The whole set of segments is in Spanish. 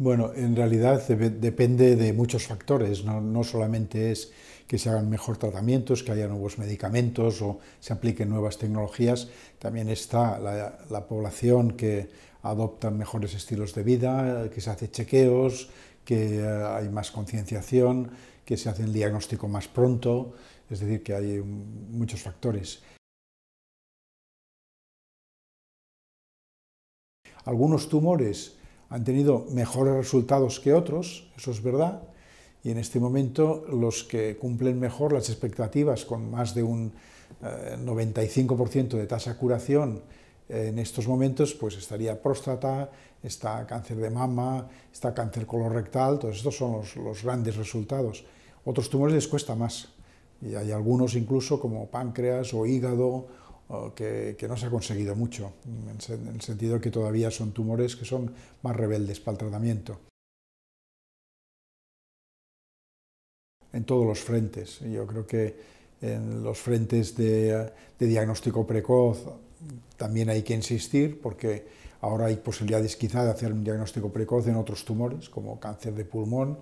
Bueno, en realidad depende de muchos factores, no, solamente es que se hagan mejor tratamientos, que haya nuevos medicamentos o se apliquen nuevas tecnologías, también está la, la población que adopta mejores estilos de vida, que se hace chequeos, que eh, hay más concienciación, que se hace el diagnóstico más pronto, es decir, que hay muchos factores. Algunos tumores han tenido mejores resultados que otros, eso es verdad, y en este momento los que cumplen mejor las expectativas con más de un 95% eh, de tasa de curación en estos momentos, pues estaría próstata, está cáncer de mama, está cáncer colorectal, todos estos son los grandes resultados. Otros tumores les cuesta más, y hay algunos incluso como páncreas o hígado que, no se ha conseguido mucho, en, el sentido que todavía son tumores que son más rebeldes para el tratamiento. En todos los frentes. Yo creo que en los frentes de, de diagnóstico precoz también hay que insistir porque ahora hay posibilidades quizá de hacer un diagnóstico precoz en otros tumores como cáncer de pulmón,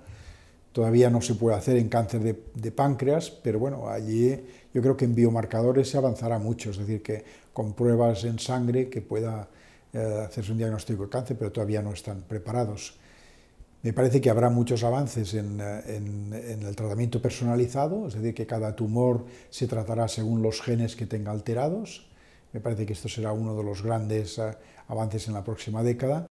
Todavía no se puede hacer en cáncer de, páncreas, pero bueno, allí yo creo que en biomarcadores se avanzará mucho, es decir, que con pruebas en sangre que pueda eh, hacerse un diagnóstico de cáncer, pero todavía no están preparados. Me parece que habrá muchos avances eh, en, en, el tratamiento personalizado, es decir, que cada tumor se tratará según los genes que tenga alterados. Me parece que esto será uno de los grandes eh, avances en la próxima década.